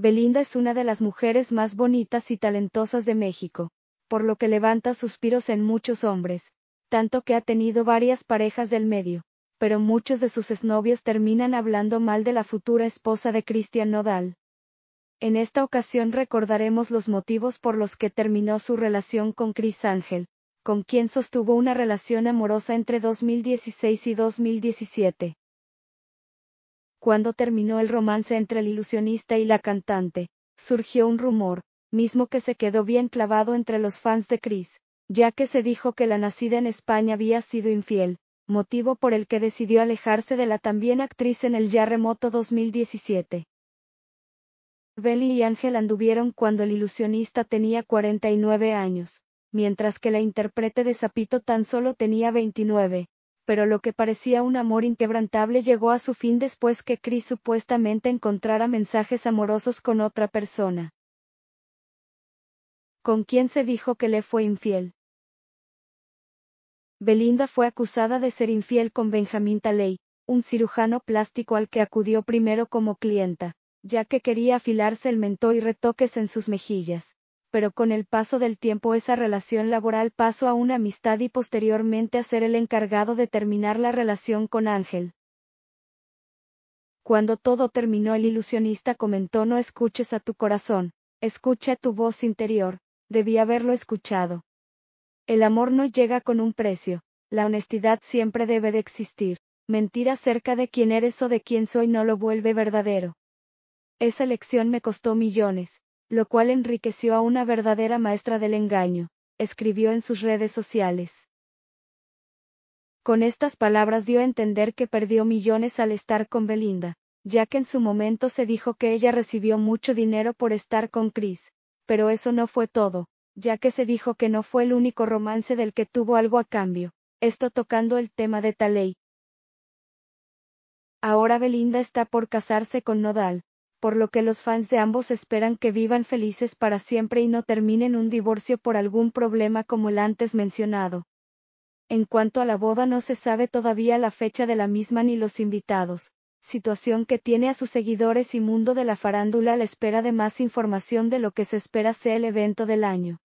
Belinda es una de las mujeres más bonitas y talentosas de México, por lo que levanta suspiros en muchos hombres, tanto que ha tenido varias parejas del medio, pero muchos de sus exnovios terminan hablando mal de la futura esposa de Cristian Nodal. En esta ocasión recordaremos los motivos por los que terminó su relación con Chris Ángel, con quien sostuvo una relación amorosa entre 2016 y 2017. Cuando terminó el romance entre el ilusionista y la cantante, surgió un rumor, mismo que se quedó bien clavado entre los fans de Chris, ya que se dijo que la nacida en España había sido infiel, motivo por el que decidió alejarse de la también actriz en el ya remoto 2017. Belly y Ángel anduvieron cuando el ilusionista tenía 49 años, mientras que la intérprete de Zapito tan solo tenía 29, pero lo que parecía un amor inquebrantable llegó a su fin después que Chris supuestamente encontrara mensajes amorosos con otra persona. ¿Con quién se dijo que le fue infiel? Belinda fue acusada de ser infiel con Benjamín Taley, un cirujano plástico al que acudió primero como clienta, ya que quería afilarse el mentó y retoques en sus mejillas pero con el paso del tiempo esa relación laboral pasó a una amistad y posteriormente a ser el encargado de terminar la relación con Ángel. Cuando todo terminó el ilusionista comentó no escuches a tu corazón, escucha tu voz interior, debí haberlo escuchado. El amor no llega con un precio, la honestidad siempre debe de existir, mentir acerca de quién eres o de quién soy no lo vuelve verdadero. Esa lección me costó millones, lo cual enriqueció a una verdadera maestra del engaño, escribió en sus redes sociales. Con estas palabras dio a entender que perdió millones al estar con Belinda, ya que en su momento se dijo que ella recibió mucho dinero por estar con Chris, pero eso no fue todo, ya que se dijo que no fue el único romance del que tuvo algo a cambio, esto tocando el tema de Taley. Ahora Belinda está por casarse con Nodal, por lo que los fans de ambos esperan que vivan felices para siempre y no terminen un divorcio por algún problema como el antes mencionado. En cuanto a la boda no se sabe todavía la fecha de la misma ni los invitados, situación que tiene a sus seguidores y mundo de la farándula a la espera de más información de lo que se espera sea el evento del año.